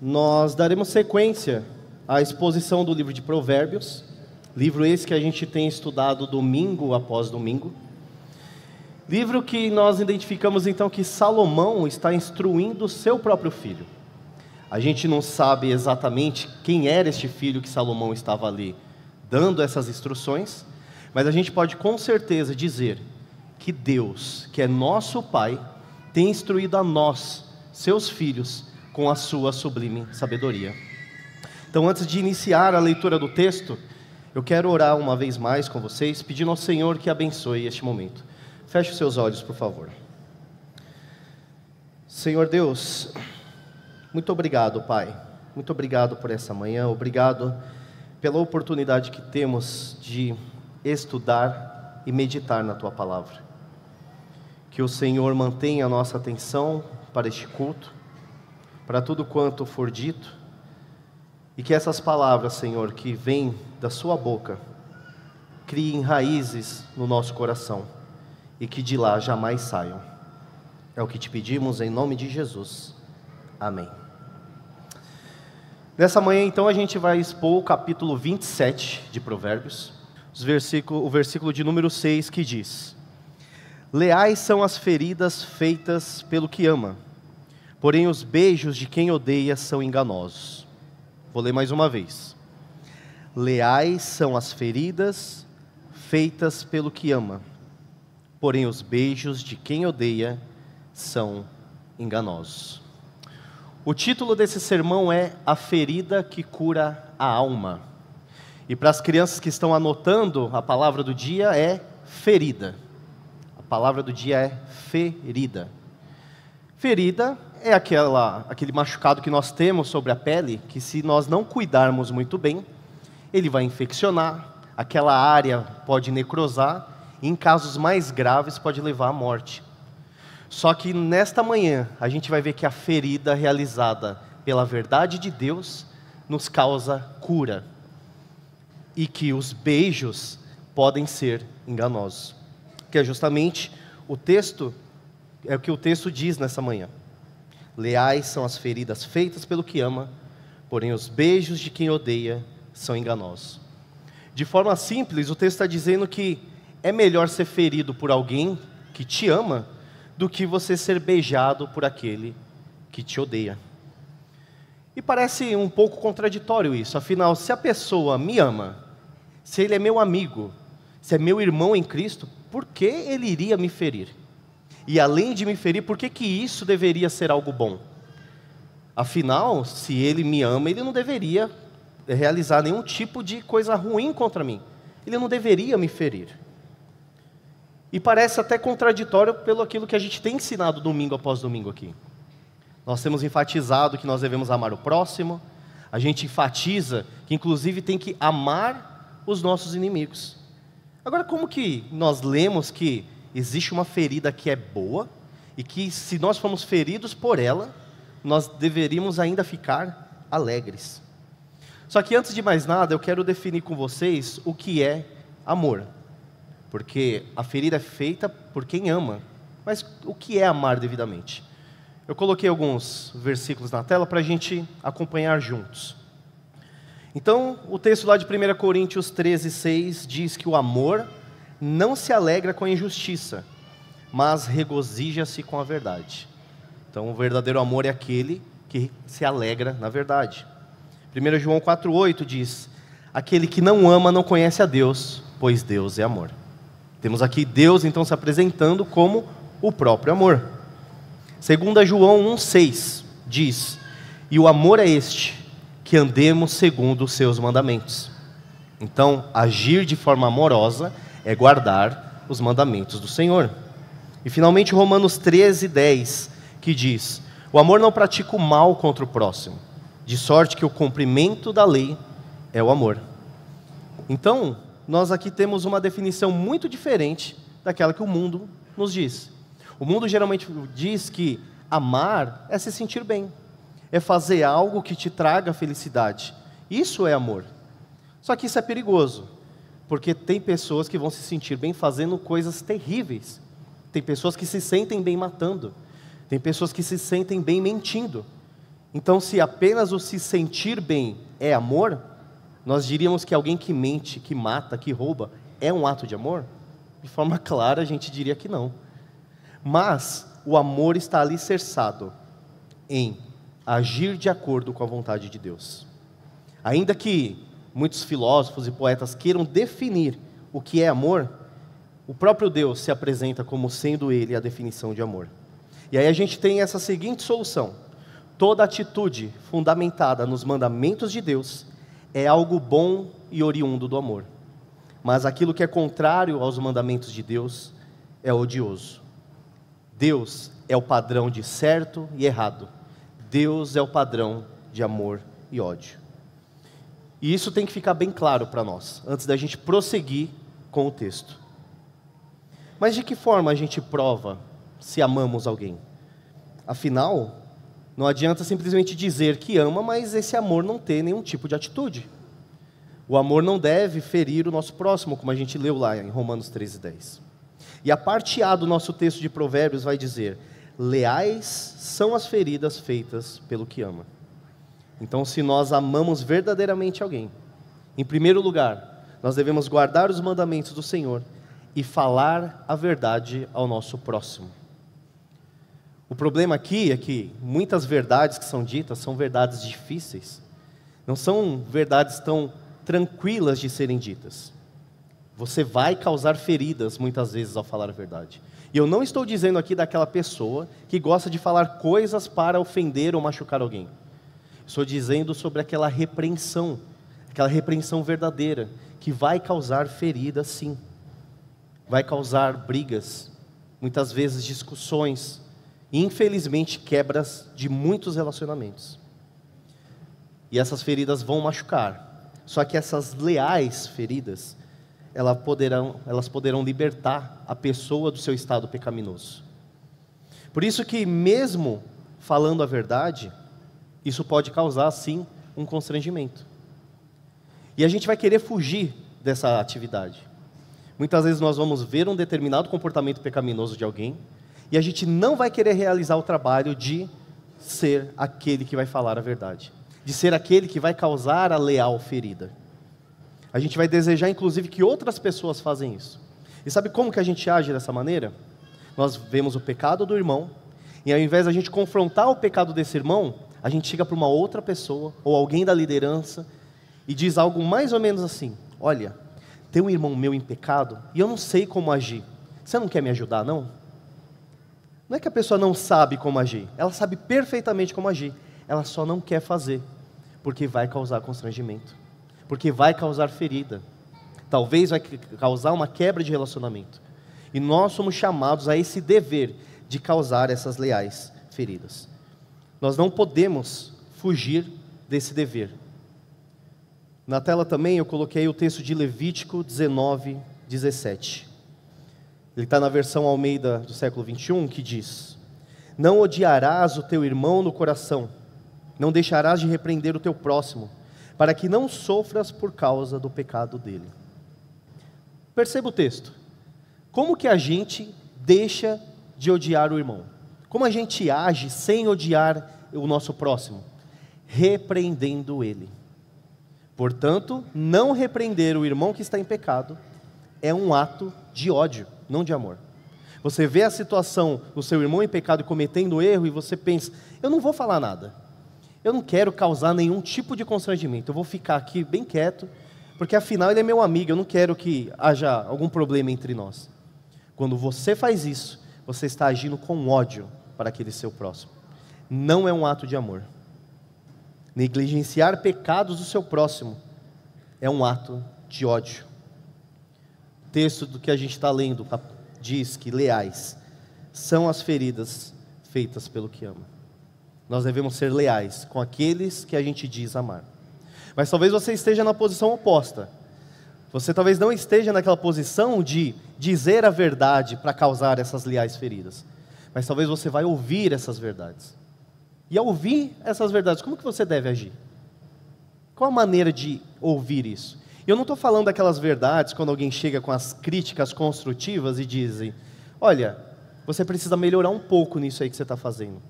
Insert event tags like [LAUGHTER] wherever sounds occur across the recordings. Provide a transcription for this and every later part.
nós daremos sequência à exposição do livro de Provérbios, livro esse que a gente tem estudado domingo após domingo. Livro que nós identificamos então que Salomão está instruindo seu próprio filho. A gente não sabe exatamente quem era este filho que Salomão estava ali dando essas instruções, mas a gente pode com certeza dizer que Deus, que é nosso Pai, tem instruído a nós, seus filhos, com a sua sublime sabedoria. Então, antes de iniciar a leitura do texto, eu quero orar uma vez mais com vocês, pedindo ao Senhor que abençoe este momento. Feche os seus olhos, por favor. Senhor Deus, muito obrigado, Pai. Muito obrigado por essa manhã, obrigado pela oportunidade que temos de estudar e meditar na tua palavra. Que o Senhor mantenha a nossa atenção para este culto para tudo quanto for dito, e que essas palavras, Senhor, que vêm da Sua boca, criem raízes no nosso coração e que de lá jamais saiam. É o que te pedimos em nome de Jesus. Amém. Nessa manhã, então, a gente vai expor o capítulo 27 de Provérbios, versículo, o versículo de número 6 que diz: Leais são as feridas feitas pelo que ama Porém, os beijos de quem odeia são enganosos. Vou ler mais uma vez. Leais são as feridas feitas pelo que ama, porém os beijos de quem odeia são enganosos. O título desse sermão é A Ferida que Cura a Alma. E para as crianças que estão anotando, a palavra do dia é ferida. A palavra do dia é ferida. Ferida é aquela, aquele machucado que nós temos sobre a pele, que se nós não cuidarmos muito bem, ele vai infeccionar, aquela área pode necrosar e, em casos mais graves, pode levar à morte. Só que nesta manhã, a gente vai ver que a ferida realizada pela verdade de Deus nos causa cura e que os beijos podem ser enganosos, que é justamente o texto, é o que o texto diz nessa manhã. Leais são as feridas feitas pelo que ama, porém os beijos de quem odeia são enganosos. De forma simples, o texto está dizendo que é melhor ser ferido por alguém que te ama do que você ser beijado por aquele que te odeia. E parece um pouco contraditório isso, afinal, se a pessoa me ama, se ele é meu amigo, se é meu irmão em Cristo, por que ele iria me ferir? E além de me ferir, por que, que isso deveria ser algo bom? Afinal, se ele me ama, ele não deveria realizar nenhum tipo de coisa ruim contra mim. Ele não deveria me ferir. E parece até contraditório pelo aquilo que a gente tem ensinado domingo após domingo aqui. Nós temos enfatizado que nós devemos amar o próximo. A gente enfatiza que inclusive tem que amar os nossos inimigos. Agora como que nós lemos que existe uma ferida que é boa e que, se nós formos feridos por ela, nós deveríamos ainda ficar alegres. Só que antes de mais nada, eu quero definir com vocês o que é amor. Porque a ferida é feita por quem ama. Mas o que é amar devidamente? Eu coloquei alguns versículos na tela para a gente acompanhar juntos. Então, o texto lá de 1 Coríntios 13, 6 diz que o amor não se alegra com a injustiça, mas regozija-se com a verdade. Então, o verdadeiro amor é aquele que se alegra na verdade. 1 João 4,8 diz: Aquele que não ama não conhece a Deus, pois Deus é amor. Temos aqui Deus então se apresentando como o próprio amor. 2 João 1,6 diz: E o amor é este, que andemos segundo os seus mandamentos. Então, agir de forma amorosa é guardar os mandamentos do Senhor. E finalmente Romanos 13, 10, que diz: O amor não pratica o mal contra o próximo, de sorte que o cumprimento da lei é o amor. Então, nós aqui temos uma definição muito diferente daquela que o mundo nos diz. O mundo geralmente diz que amar é se sentir bem, é fazer algo que te traga felicidade. Isso é amor. Só que isso é perigoso, porque tem pessoas que vão se sentir bem fazendo coisas terríveis. Tem pessoas que se sentem bem matando. Tem pessoas que se sentem bem mentindo. Então, se apenas o se sentir bem é amor, nós diríamos que alguém que mente, que mata, que rouba, é um ato de amor? De forma [LAUGHS] clara, a gente diria que não. Mas o amor está alicerçado em agir de acordo com a vontade de Deus. Ainda que muitos filósofos e poetas queiram definir o que é amor, o próprio Deus se apresenta como sendo ele a definição de amor. E aí a gente tem essa seguinte solução: toda atitude fundamentada nos mandamentos de Deus é algo bom e oriundo do amor. Mas aquilo que é contrário aos mandamentos de Deus é odioso. Deus é o padrão de certo e errado. Deus é o padrão de amor e ódio. E isso tem que ficar bem claro para nós, antes da gente prosseguir com o texto. Mas de que forma a gente prova se amamos alguém? Afinal, não adianta simplesmente dizer que ama, mas esse amor não ter nenhum tipo de atitude. O amor não deve ferir o nosso próximo, como a gente leu lá em Romanos 13:10. E a parte A do nosso texto de Provérbios vai dizer: Leais são as feridas feitas pelo que ama. Então, se nós amamos verdadeiramente alguém, em primeiro lugar, nós devemos guardar os mandamentos do Senhor e falar a verdade ao nosso próximo. O problema aqui é que muitas verdades que são ditas são verdades difíceis, não são verdades tão tranquilas de serem ditas. Você vai causar feridas muitas vezes ao falar a verdade. E eu não estou dizendo aqui daquela pessoa que gosta de falar coisas para ofender ou machucar alguém. Estou dizendo sobre aquela repreensão, aquela repreensão verdadeira, que vai causar feridas, sim, vai causar brigas, muitas vezes discussões, e infelizmente quebras de muitos relacionamentos. E essas feridas vão machucar. Só que essas leais feridas, elas poderão, elas poderão libertar a pessoa do seu estado pecaminoso. Por isso que mesmo falando a verdade, isso pode causar, sim, um constrangimento. E a gente vai querer fugir dessa atividade. Muitas vezes nós vamos ver um determinado comportamento pecaminoso de alguém e a gente não vai querer realizar o trabalho de ser aquele que vai falar a verdade, de ser aquele que vai causar a leal ferida. A gente vai desejar, inclusive, que outras pessoas fazem isso. E sabe como que a gente age dessa maneira? Nós vemos o pecado do irmão e ao invés da gente confrontar o pecado desse irmão, a gente chega para uma outra pessoa ou alguém da liderança e diz algo mais ou menos assim: Olha, tem um irmão meu em pecado e eu não sei como agir. Você não quer me ajudar, não? Não é que a pessoa não sabe como agir, ela sabe perfeitamente como agir, ela só não quer fazer, porque vai causar constrangimento, porque vai causar ferida, talvez vai causar uma quebra de relacionamento. E nós somos chamados a esse dever de causar essas leais feridas. Nós não podemos fugir desse dever. Na tela também eu coloquei o texto de Levítico 19, 17. Ele está na versão Almeida do século 21 que diz: Não odiarás o teu irmão no coração, não deixarás de repreender o teu próximo, para que não sofras por causa do pecado dele. Perceba o texto. Como que a gente deixa de odiar o irmão? Como a gente age sem odiar o nosso próximo? Repreendendo ele. Portanto, não repreender o irmão que está em pecado é um ato de ódio, não de amor. Você vê a situação, o seu irmão em pecado cometendo erro e você pensa: eu não vou falar nada. Eu não quero causar nenhum tipo de constrangimento. Eu vou ficar aqui bem quieto, porque afinal ele é meu amigo. Eu não quero que haja algum problema entre nós. Quando você faz isso, você está agindo com ódio para aquele seu próximo. Não é um ato de amor. Negligenciar pecados do seu próximo é um ato de ódio. O texto do que a gente está lendo diz que leais são as feridas feitas pelo que ama. Nós devemos ser leais com aqueles que a gente diz amar. Mas talvez você esteja na posição oposta. Você talvez não esteja naquela posição de dizer a verdade para causar essas leais feridas mas talvez você vai ouvir essas verdades. E ao ouvir essas verdades, como que você deve agir? Qual a maneira de ouvir isso? Eu não estou falando daquelas verdades quando alguém chega com as críticas construtivas e dizem: olha, você precisa melhorar um pouco nisso aí que você está fazendo.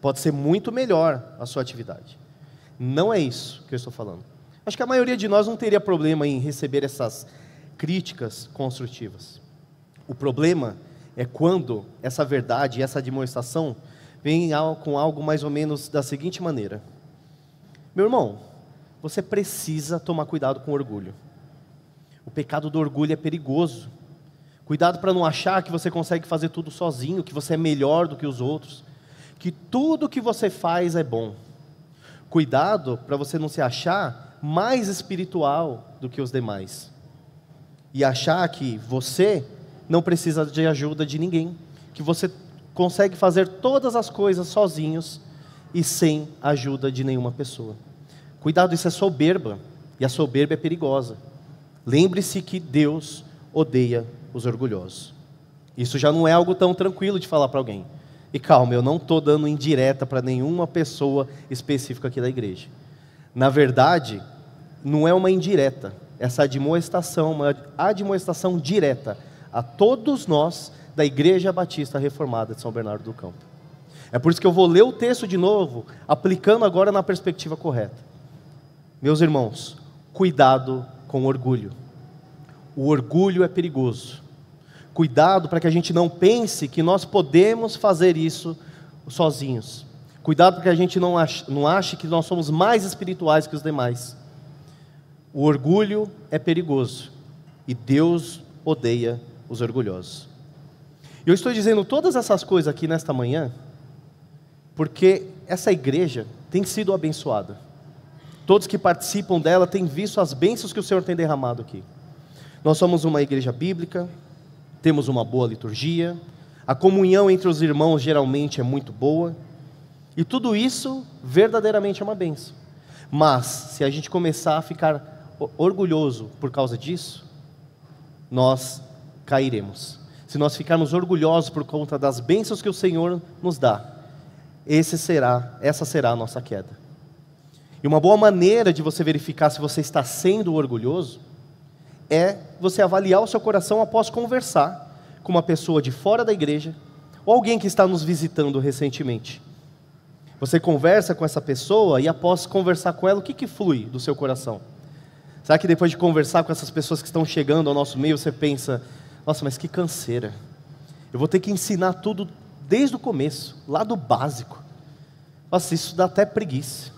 Pode ser muito melhor a sua atividade. Não é isso que eu estou falando. Acho que a maioria de nós não teria problema em receber essas críticas construtivas. O problema é quando essa verdade, essa demonstração vem com algo mais ou menos da seguinte maneira: Meu irmão, você precisa tomar cuidado com o orgulho. O pecado do orgulho é perigoso. Cuidado para não achar que você consegue fazer tudo sozinho, que você é melhor do que os outros, que tudo que você faz é bom. Cuidado para você não se achar mais espiritual do que os demais e achar que você não precisa de ajuda de ninguém, que você consegue fazer todas as coisas sozinhos e sem ajuda de nenhuma pessoa. Cuidado, isso é soberba, e a soberba é perigosa. Lembre-se que Deus odeia os orgulhosos. Isso já não é algo tão tranquilo de falar para alguém. E calma, eu não estou dando indireta para nenhuma pessoa específica aqui da igreja. Na verdade, não é uma indireta. É essa admoestação, uma admoestação direta a todos nós da Igreja Batista Reformada de São Bernardo do Campo. É por isso que eu vou ler o texto de novo, aplicando agora na perspectiva correta. Meus irmãos, cuidado com o orgulho. O orgulho é perigoso. Cuidado para que a gente não pense que nós podemos fazer isso sozinhos. Cuidado para que a gente não ache, não ache que nós somos mais espirituais que os demais. O orgulho é perigoso e Deus odeia os orgulhosos. E eu estou dizendo todas essas coisas aqui nesta manhã, porque essa igreja tem sido abençoada. Todos que participam dela têm visto as bênçãos que o Senhor tem derramado aqui. Nós somos uma igreja bíblica, temos uma boa liturgia, a comunhão entre os irmãos geralmente é muito boa, e tudo isso verdadeiramente é uma benção. Mas, se a gente começar a ficar orgulhoso por causa disso, nós cairemos. Se nós ficarmos orgulhosos por conta das bênçãos que o Senhor nos dá, será, essa será a nossa queda. E uma boa maneira de você verificar se você está sendo orgulhoso é você avaliar o seu coração após conversar com uma pessoa de fora da igreja ou alguém que está nos visitando recentemente. Você conversa com essa pessoa e após conversar com ela, o que, que flui do seu coração? Será que depois de conversar com essas pessoas que estão chegando ao nosso meio, você pensa, nossa, mas que canseira. Eu vou ter que ensinar tudo desde o começo, lá do básico. Nossa, isso dá até preguiça.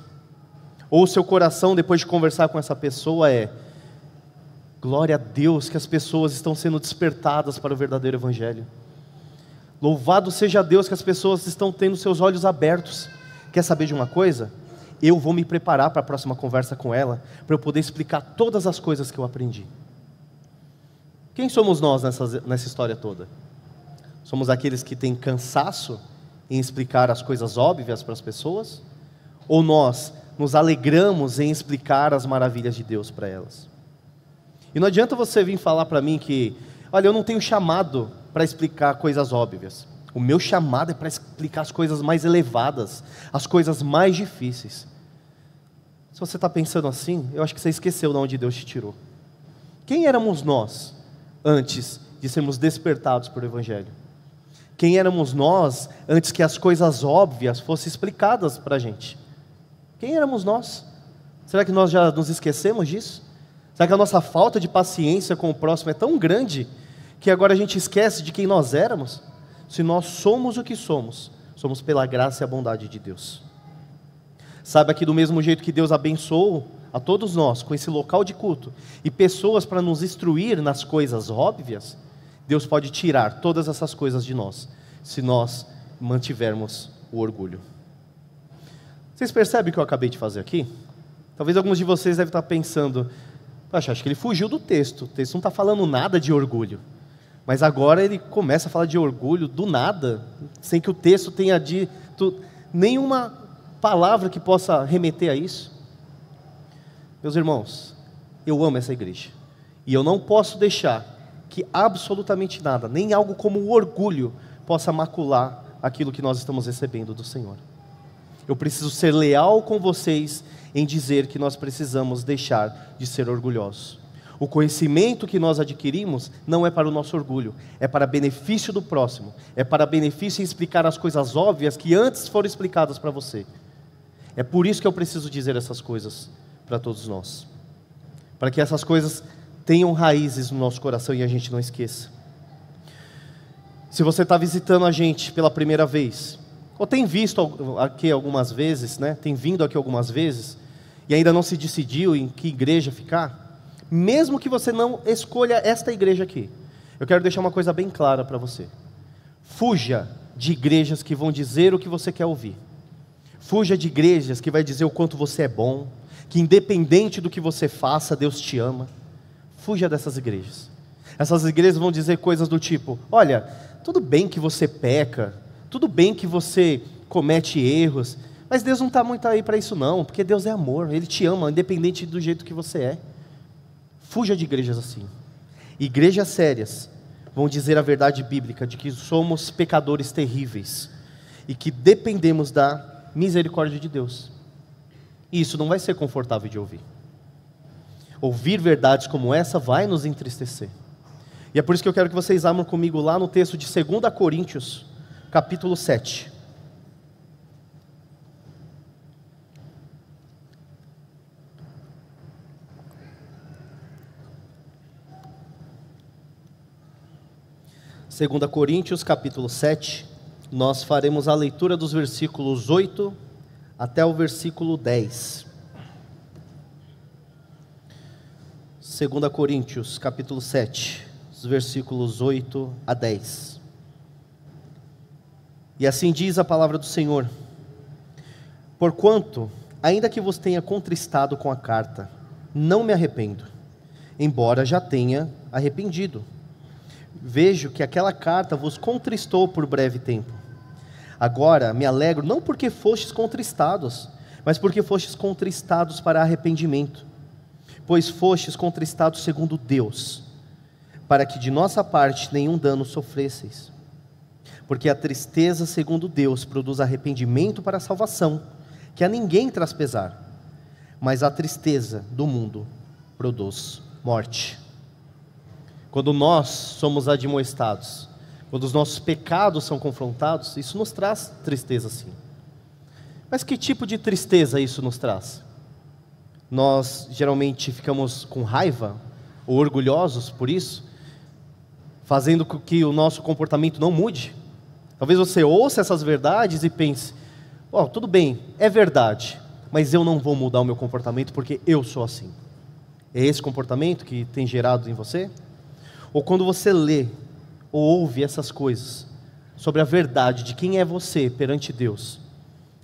Ou o seu coração, depois de conversar com essa pessoa, é: glória a Deus que as pessoas estão sendo despertadas para o verdadeiro Evangelho. Louvado seja Deus que as pessoas estão tendo seus olhos abertos. Quer saber de uma coisa? Eu vou me preparar para a próxima conversa com ela, para eu poder explicar todas as coisas que eu aprendi. Quem somos nós nessa, nessa história toda? Somos aqueles que têm cansaço em explicar as coisas óbvias para as pessoas? Ou nós nos alegramos em explicar as maravilhas de Deus para elas? E não adianta você vir falar para mim que, olha, eu não tenho chamado para explicar coisas óbvias. O meu chamado é para explicar as coisas mais elevadas, as coisas mais difíceis. Se você está pensando assim, eu acho que você esqueceu de onde Deus te tirou. Quem éramos nós antes de sermos despertados pelo Evangelho. Quem éramos nós antes que as coisas óbvias fossem explicadas para a gente? Quem éramos nós? Será que nós já nos esquecemos disso? Será que a nossa falta de paciência com o próximo é tão grande que agora a gente esquece de quem nós éramos? Se nós somos o que somos, somos pela graça e a bondade de Deus. Sabe que do mesmo jeito que Deus abençoou a todos nós com esse local de culto e pessoas para nos instruir nas coisas óbvias, Deus pode tirar todas essas coisas de nós, se nós mantivermos o orgulho. Vocês percebem o que eu acabei de fazer aqui? Talvez alguns de vocês devem estar pensando, Poxa, acho que ele fugiu do texto. O texto não está falando nada de orgulho. Mas agora ele começa a falar de orgulho do nada, sem que o texto tenha dito nenhuma palavra que possa remeter a isso. Meus irmãos, eu amo essa igreja. E eu não posso deixar que absolutamente nada, nem algo como o orgulho, possa macular aquilo que nós estamos recebendo do Senhor. Eu preciso ser leal com vocês em dizer que nós precisamos deixar de ser orgulhosos. O conhecimento que nós adquirimos não é para o nosso orgulho, é para benefício do próximo, é para benefício em explicar as coisas óbvias que antes foram explicadas para você. É por isso que eu preciso dizer essas coisas para todos nós. Para que essas coisas tenham raízes no nosso coração e a gente não esqueça. Se você está visitando a gente pela primeira vez, ou tem visto aqui algumas vezes, né? tem vindo aqui algumas vezes, e ainda não se decidiu em que igreja ficar, mesmo que você não escolha esta igreja aqui, eu quero deixar uma coisa bem clara para você. Fuja de igrejas que vão dizer o que você quer ouvir. Fuja de igrejas que vai dizer o quanto você é bom, que independente do que você faça, Deus te ama. Fuja dessas igrejas. Essas igrejas vão dizer coisas do tipo: olha, tudo bem que você peca, tudo bem que você comete erros, mas Deus não está muito aí para isso, não, porque Deus é amor, Ele te ama, independente do jeito que você é. Fuja de igrejas assim. Igrejas sérias vão dizer a verdade bíblica de que somos pecadores terríveis e que dependemos da misericórdia de Deus. E isso não vai ser confortável de ouvir. Ouvir verdades como essa vai nos entristecer. E é por isso que eu quero que vocês amam comigo lá no texto de 2 Coríntios, capítulo 7. Segunda Coríntios, capítulo 7, nós faremos a leitura dos versículos 8 até o versículo 10. 2 Coríntios, capítulo 7, versículos 8 a 10. E assim diz a palavra do Senhor: Porquanto, ainda que vos tenha contristado com a carta, não me arrependo, embora já tenha arrependido. Vejo que aquela carta vos contristou por breve tempo Agora me alegro não porque fostes contristados, mas porque fostes contristados para arrependimento, pois fostes contristados segundo Deus, para que de nossa parte nenhum dano sofresseis. Porque a tristeza segundo Deus produz arrependimento para a salvação, que a ninguém traz pesar, mas a tristeza do mundo produz morte. Quando nós somos admoestados, quando os nossos pecados são confrontados, isso nos traz tristeza sim. Mas que tipo de tristeza isso nos traz? Nós geralmente ficamos com raiva ou orgulhosos por isso, fazendo com que o nosso comportamento não mude. Talvez você ouça essas verdades e pense: "Ó, oh, tudo bem, é verdade, mas eu não vou mudar o meu comportamento porque eu sou assim". É esse comportamento que tem gerado em você? Ou quando você lê ou ouve essas coisas sobre a verdade de quem é você perante Deus,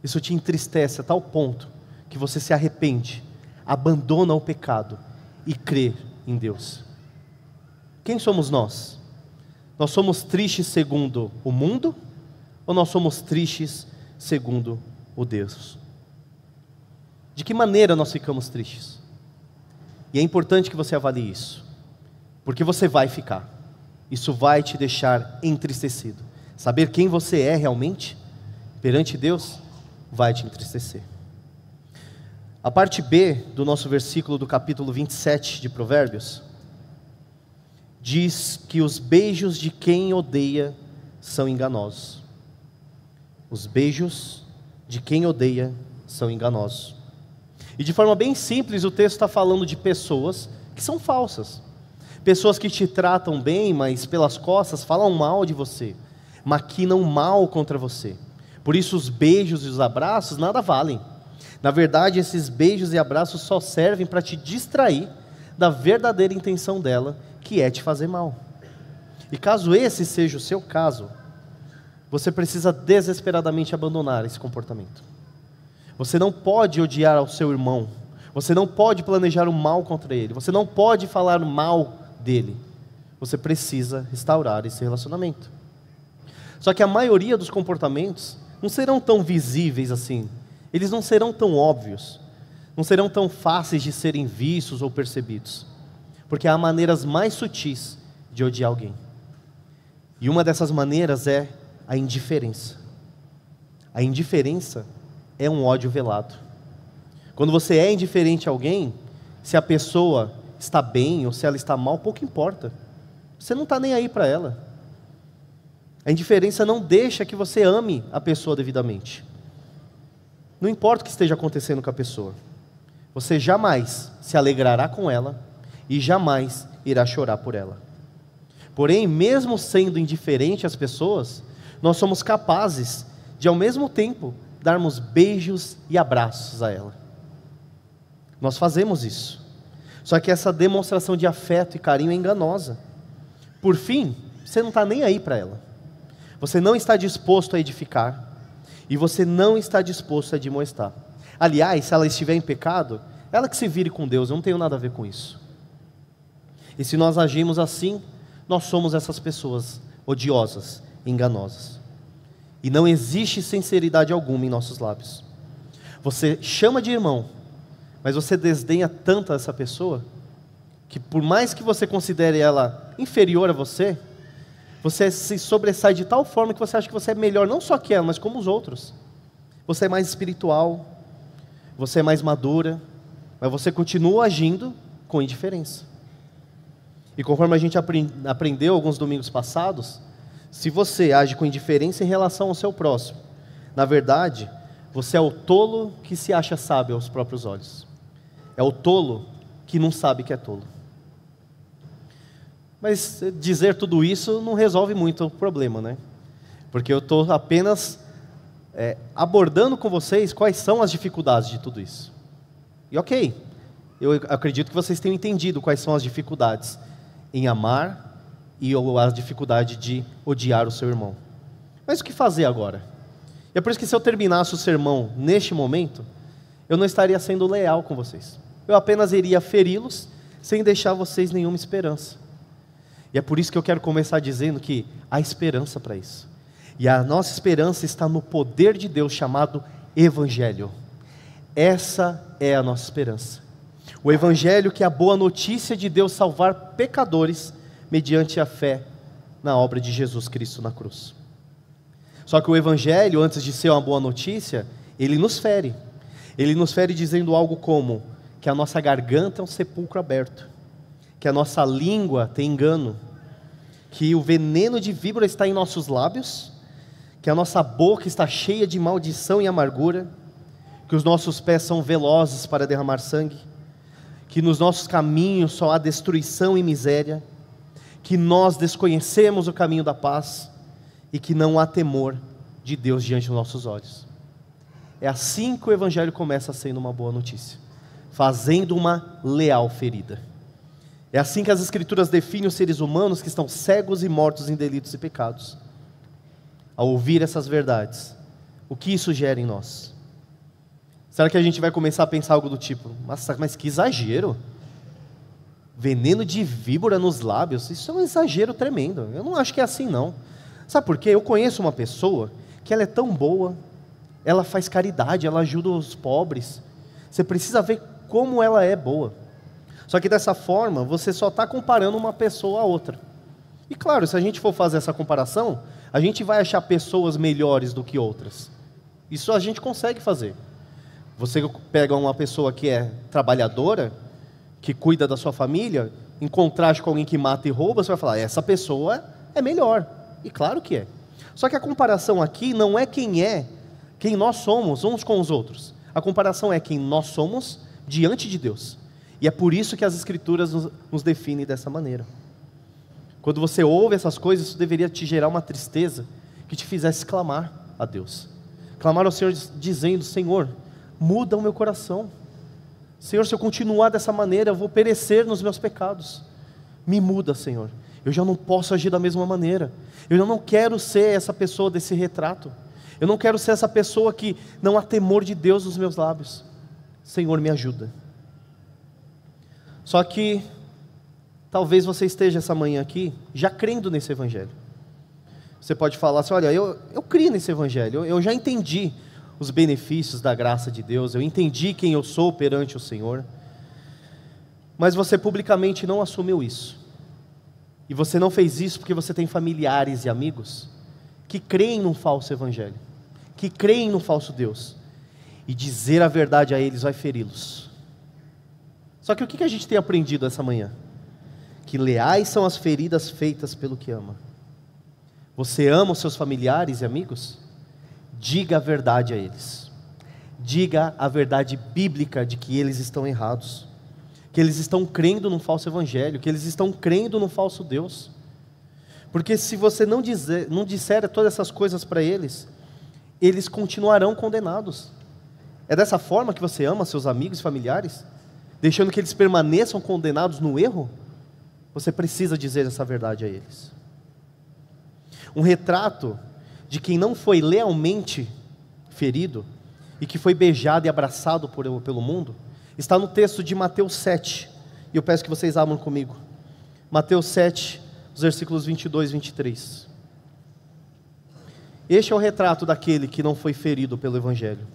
isso te entristece a tal ponto que você se arrepende, abandona o pecado e crê em Deus. Quem somos nós? Nós somos tristes segundo o mundo ou nós somos tristes segundo o Deus? De que maneira nós ficamos tristes? E é importante que você avalie isso, porque você vai ficar isso vai te deixar entristecido. Saber quem você é realmente perante Deus vai te entristecer. A parte B do nosso versículo do capítulo 27 de Provérbios diz que os beijos de quem odeia são enganosos. Os beijos de quem odeia são enganosos. E de forma bem simples, o texto está falando de pessoas que são falsas, pessoas que te tratam bem, mas pelas costas falam mal de você, maquinam mal contra você. Por isso, os beijos e os abraços nada valem. Na verdade, esses beijos e abraços só servem para te distrair da verdadeira intenção dela, que é te fazer mal. E caso esse seja o seu caso, você precisa desesperadamente abandonar esse comportamento. Você não pode odiar ao seu irmão. Você não pode planejar o mal contra ele. Você não pode falar mal dele. Você precisa restaurar esse relacionamento. Só que a maioria dos comportamentos não serão tão visíveis assim. Eles não serão tão óbvios. Não serão tão fáceis de serem vistos ou percebidos. Porque há maneiras mais sutis de odiar alguém. E uma dessas maneiras é a indiferença. A indiferença é um ódio velado. Quando você é indiferente a alguém, se a pessoa está bem ou se ela está mal, pouco importa. Você não está nem aí para ela. A indiferença não deixa que você ame a pessoa devidamente. Não importa o que esteja acontecendo com a pessoa, você jamais se alegrará com ela e jamais irá chorar por ela. Porém, mesmo sendo indiferente às pessoas, nós somos capazes de, ao mesmo tempo, darmos beijos e abraços a ela. Nós fazemos isso. Só que essa demonstração de afeto e carinho é enganosa. Por fim, você não está nem aí para ela. Você não está disposto a edificar. E você não está disposto a demonstrar. Aliás, se ela estiver em pecado, ela que se vire com Deus, eu não tenho nada a ver com isso. E se nós agimos assim, nós somos essas pessoas odiosas, enganosas. E não existe sinceridade alguma em nossos lábios. Você chama de irmão, mas você desdenha tanto essa pessoa, que por mais que você considere ela inferior a você, você se sobressai de tal forma que você acha que você é melhor, não só que ela, mas como os outros. Você é mais espiritual, você é mais madura, mas você continua agindo com indiferença. E conforme a gente aprendeu alguns domingos passados, se você age com indiferença em relação ao seu próximo, na verdade, você é o tolo que se acha sábio aos próprios olhos é o tolo que não sabe que é tolo. Mas dizer tudo isso não resolve muito o problema, né? Porque eu estou apenas é, abordando com vocês quais são as dificuldades de tudo isso. E ok, eu acredito que vocês tenham entendido quais são as dificuldades em amar e a dificuldade de odiar o seu irmão. Mas o que fazer agora? E é por isso que se eu terminasse o sermão neste momento, eu não estaria sendo leal com vocês eu apenas iria feri-los sem deixar vocês nenhuma esperança. E é por isso que eu quero começar dizendo que há esperança para isso. E a nossa esperança está no poder de Deus chamado Evangelho. Essa é a nossa esperança. O Evangelho que é a boa notícia de Deus salvar pecadores mediante a fé na obra de Jesus Cristo na cruz. Só que o Evangelho, antes de ser uma boa notícia, ele nos fere. Ele nos fere dizendo algo como: que a nossa garganta é um sepulcro aberto, que a nossa língua tem engano, que o veneno de víbora está em nossos lábios, que a nossa boca está cheia de maldição e amargura, que os nossos pés são velozes para derramar sangue, que nos nossos caminhos só há destruição e miséria, que nós desconhecemos o caminho da paz e que não há temor de Deus diante dos nossos olhos. É assim que o Evangelho começa sendo uma boa notícia fazendo uma leal ferida. É assim que as Escrituras definem os seres humanos que estão cegos e mortos em delitos e pecados. Ao ouvir essas verdades, o que isso gera em nós? Será que a gente vai começar a pensar algo do tipo: Nossa, mas que exagero! Veneno de víbora nos lábios, isso é um exagero tremendo. Eu não acho que é assim, não. Sabe por quê? Eu conheço uma pessoa que ela é tão boa, ela faz caridade, ela ajuda os pobres. Você precisa ver como ela é boa. Só que dessa forma, você só está comparando uma pessoa a outra. E claro, se a gente for fazer essa comparação, a gente vai achar pessoas melhores do que outras. Isso a gente consegue fazer. Você pega uma pessoa que é trabalhadora, que cuida da sua família, em contraste com alguém que mata e rouba, você vai falar: essa pessoa é melhor. E claro que é. Só que a comparação aqui não é quem é, quem nós somos uns com os outros. A comparação é quem nós somos diante de Deus. E é por isso que as Escrituras nos, nos definem dessa maneira. Quando você ouve essas coisas, isso deveria te gerar uma tristeza que te fizesse clamar a Deus. Clamar ao Senhor dizendo: Senhor, muda o meu coração. Senhor, se eu continuar dessa maneira, eu vou perecer nos meus pecados. Me muda, Senhor. Eu já não posso agir da mesma maneira. Eu não quero ser essa pessoa desse retrato. Eu não quero ser essa pessoa que não há temor de Deus nos meus lábios. Senhor, me ajuda. Só que talvez você esteja essa manhã aqui já crendo nesse evangelho. Você pode falar assim: olha, eu, eu criei nesse evangelho, eu, eu já entendi os benefícios da graça de Deus, eu entendi quem eu sou perante o Senhor. Mas você publicamente não assumiu isso. E você não fez isso porque você tem familiares e amigos que creem num falso evangelho, que creem num falso Deus, e dizer a verdade a eles vai feri-los. Só que o que a gente tem aprendido essa manhã? Que leais são as feridas feitas pelo que ama. Você ama os seus familiares e amigos? Diga a verdade a eles. Diga a verdade bíblica de que eles estão errados, que eles estão crendo num falso evangelho, que eles estão crendo num falso Deus. Porque se você não, dizer, não disser todas essas coisas para eles, eles continuarão condenados. É dessa forma que você ama seus amigos e familiares? Deixando que eles permaneçam condenados no erro? Você precisa dizer essa verdade a eles. Um retrato de quem não foi lealmente ferido e que foi beijado e abraçado por, pelo mundo está no texto de Mateus 7. E eu peço que vocês abram comigo. Mateus 7, os versículos 22 e 23. Este é o retrato daquele que não foi ferido pelo Evangelho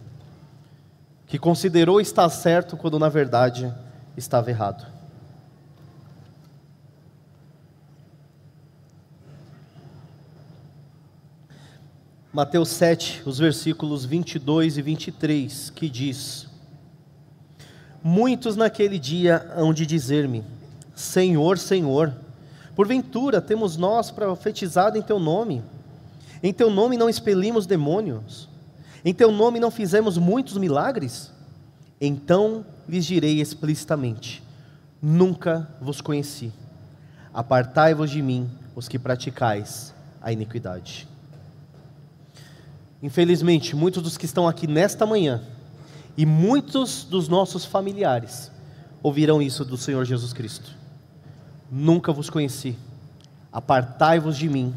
que considerou estar certo quando na verdade estava errado. Mateus 7, os versículos 22 e 23, que diz: Muitos naquele dia hão de dizer-me: Senhor, Senhor, porventura temos nós profetizado em teu nome? Em teu nome não expelimos demônios? Em teu nome não fizemos muitos milagres? Então lhes direi explicitamente: Nunca vos conheci. Apartai-vos de mim, os que praticais a iniquidade. Infelizmente, muitos dos que estão aqui nesta manhã e muitos dos nossos familiares ouvirão isso do Senhor Jesus Cristo. Nunca vos conheci. Apartai-vos de mim,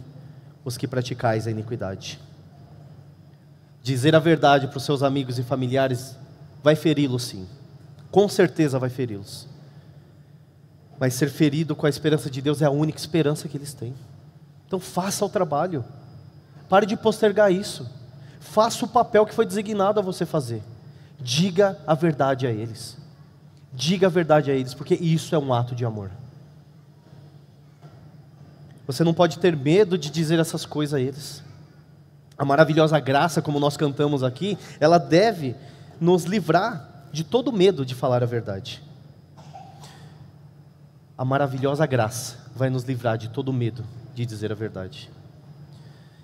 os que praticais a iniquidade. Dizer a verdade para os seus amigos e familiares vai feri-los, sim. Com certeza vai feri-los. Mas ser ferido com a esperança de Deus é a única esperança que eles têm. Então faça o trabalho. Pare de postergar isso. Faça o papel que foi designado a você fazer. Diga a verdade a eles. Diga a verdade a eles, porque isso é um ato de amor. Você não pode ter medo de dizer essas coisas a eles a maravilhosa graça, como nós cantamos aqui, ela deve nos livrar de todo medo de falar a verdade. A maravilhosa graça vai nos livrar de todo medo de dizer a verdade.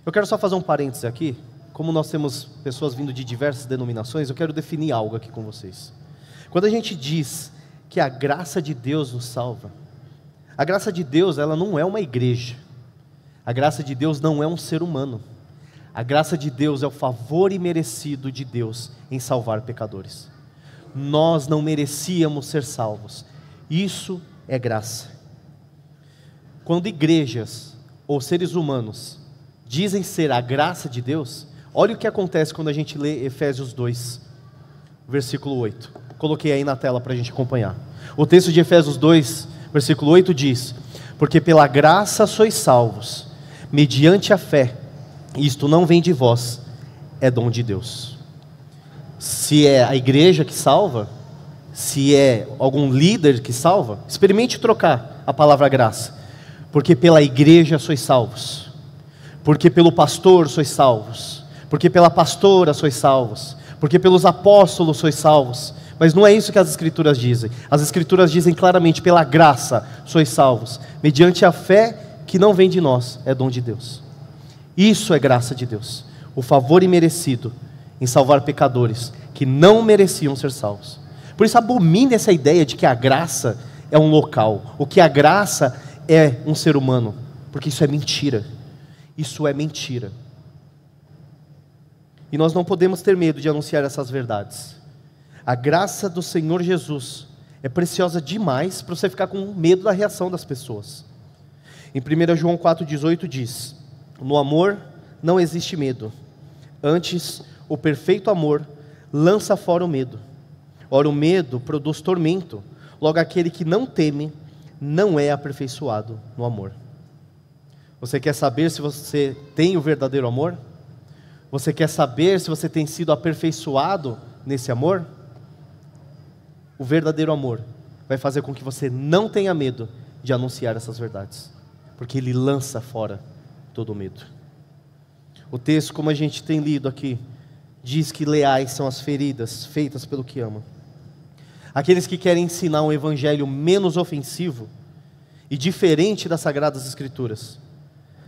Eu quero só fazer um parêntese aqui. Como nós temos pessoas vindo de diversas denominações, eu quero definir algo aqui com vocês. Quando a gente diz que a graça de Deus nos salva, a graça de Deus, ela não é uma igreja. A graça de Deus não é um ser humano. A graça de Deus é o favor imerecido de Deus em salvar pecadores. Nós não merecíamos ser salvos. Isso é graça. Quando igrejas ou seres humanos dizem ser a graça de Deus, olha o que acontece quando a gente lê Efésios 2, versículo 8. Coloquei aí na tela para a gente acompanhar. O texto de Efésios 2, versículo 8 diz: Porque pela graça sois salvos, mediante a fé isto não vem de vós, é dom de Deus. Se é a igreja que salva, se é algum líder que salva, experimente trocar a palavra graça. Porque pela igreja sois salvos. Porque pelo pastor sois salvos. Porque pela pastora sois salvos. Porque pelos apóstolos sois salvos. Mas não é isso que as Escrituras dizem. As Escrituras dizem claramente: pela graça sois salvos, mediante a fé que não vem de nós, é dom de Deus. Isso é graça de Deus. O favor imerecido em salvar pecadores que não mereciam ser salvos. Por isso abomina essa ideia de que a graça é um local, o que a graça é um ser humano, porque isso é mentira. Isso é mentira. E nós não podemos ter medo de anunciar essas verdades. A graça do Senhor Jesus é preciosa demais para você ficar com medo da reação das pessoas. Em 1 João 4,18 diz: no amor não existe medo. Antes, o perfeito amor lança fora o medo. Ora, o medo produz tormento. Logo, aquele que não teme não é aperfeiçoado no amor. Você quer saber se você tem o verdadeiro amor? Você quer saber se você tem sido aperfeiçoado nesse amor? O verdadeiro amor vai fazer com que você não tenha medo de anunciar essas verdades, porque ele lança fora todo medo. O texto, como a gente tem lido aqui, diz que leais são as feridas feitas pelo que ama. Aqueles que querem ensinar um evangelho menos ofensivo e diferente das sagradas escrituras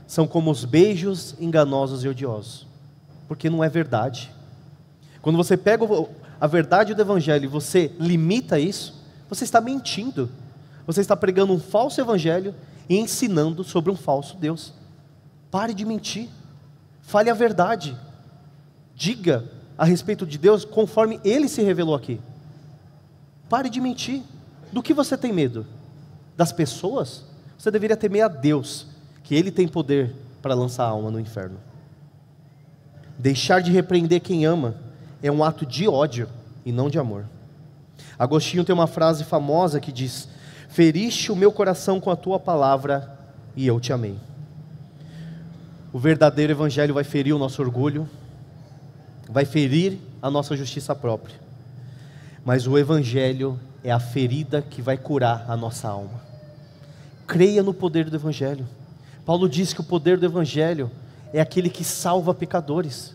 são como os beijos enganosos e odiosos, porque não é verdade. Quando você pega a verdade do evangelho e você limita isso, você está mentindo. Você está pregando um falso evangelho e ensinando sobre um falso Deus. Pare de mentir. Fale a verdade. Diga a respeito de Deus conforme ele se revelou aqui. Pare de mentir. Do que você tem medo? Das pessoas? Você deveria temer a Deus, que ele tem poder para lançar a alma no inferno. Deixar de repreender quem ama é um ato de ódio e não de amor. Agostinho tem uma frase famosa que diz: Feriste o meu coração com a tua palavra e eu te amei. O verdadeiro evangelho vai ferir o nosso orgulho, vai ferir a nossa justiça própria. Mas o evangelho é a ferida que vai curar a nossa alma. Creia no poder do evangelho. Paulo diz que o poder do evangelho é aquele que salva pecadores.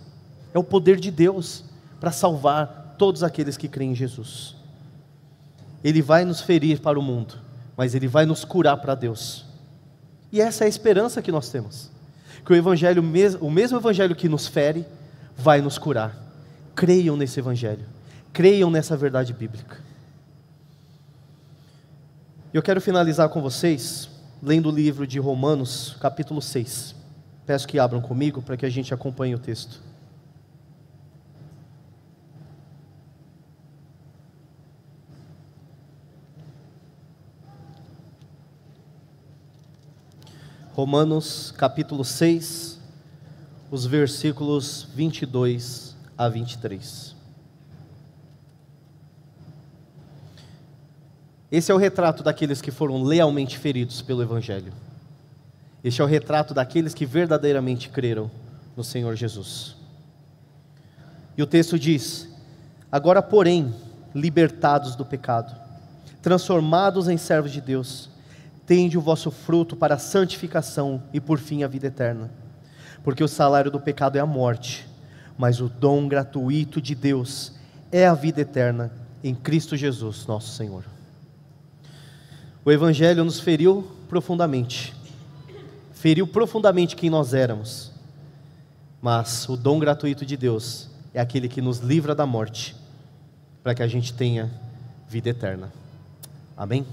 É o poder de Deus para salvar todos aqueles que creem em Jesus. Ele vai nos ferir para o mundo, mas ele vai nos curar para Deus. E essa é a esperança que nós temos que o evangelho o mesmo evangelho que nos fere vai nos curar. Creiam nesse evangelho. Creiam nessa verdade bíblica. Eu quero finalizar com vocês lendo o livro de Romanos, capítulo 6. Peço que abram comigo para que a gente acompanhe o texto. Romanos capítulo 6, os versículos 22 a 23. Esse é o retrato daqueles que foram lealmente feridos pelo Evangelho. Este é o retrato daqueles que verdadeiramente creram no Senhor Jesus. E o texto diz: Agora, porém, libertados do pecado, transformados em servos de Deus, tende o vosso fruto para a santificação e por fim a vida eterna. Porque o salário do pecado é a morte, mas o dom gratuito de Deus é a vida eterna em Cristo Jesus, nosso Senhor. O evangelho nos feriu profundamente. Feriu profundamente quem nós éramos. Mas o dom gratuito de Deus é aquele que nos livra da morte, para que a gente tenha vida eterna. Amém?